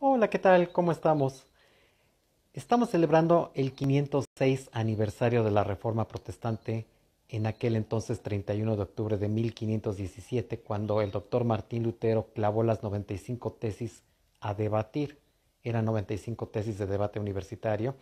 Hola, ¿qué tal? ¿Cómo estamos? Estamos celebrando el 506 aniversario de la Reforma Protestante en aquel entonces 31 de octubre de 1517, cuando el doctor Martín Lutero clavó las 95 tesis a debatir. Eran 95 tesis de debate universitario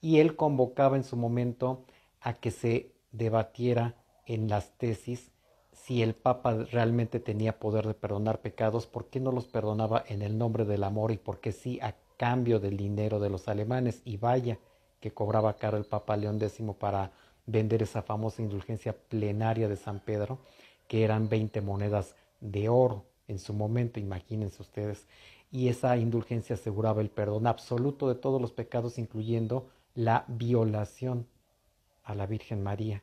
y él convocaba en su momento a que se debatiera en las tesis si el Papa realmente tenía poder de perdonar pecados, ¿por qué no los perdonaba en el nombre del amor y por qué sí a cambio del dinero de los alemanes? Y vaya que cobraba caro el Papa León X para vender esa famosa indulgencia plenaria de San Pedro, que eran 20 monedas de oro en su momento, imagínense ustedes. Y esa indulgencia aseguraba el perdón absoluto de todos los pecados, incluyendo la violación a la Virgen María.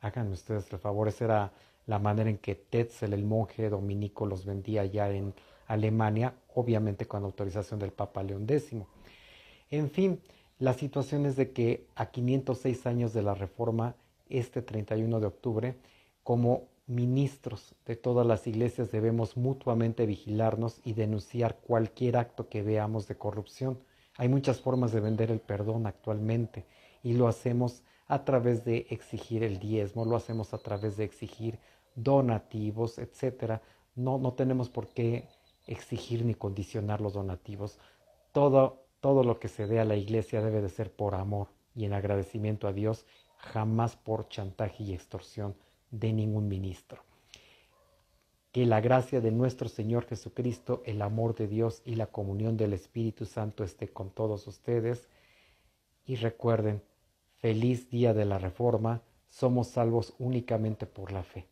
Háganme ustedes el favor, ese era la manera en que Tetzel, el monje dominico, los vendía ya en Alemania, obviamente con autorización del Papa León X. En fin, la situación es de que a 506 años de la reforma, este 31 de octubre, como ministros de todas las iglesias debemos mutuamente vigilarnos y denunciar cualquier acto que veamos de corrupción. Hay muchas formas de vender el perdón actualmente y lo hacemos a través de exigir el diezmo, lo hacemos a través de exigir donativos, etcétera. No, no tenemos por qué exigir ni condicionar los donativos. Todo, todo lo que se dé a la iglesia debe de ser por amor y en agradecimiento a Dios, jamás por chantaje y extorsión de ningún ministro. Que la gracia de nuestro Señor Jesucristo, el amor de Dios y la comunión del Espíritu Santo esté con todos ustedes. Y recuerden, feliz día de la Reforma, somos salvos únicamente por la fe.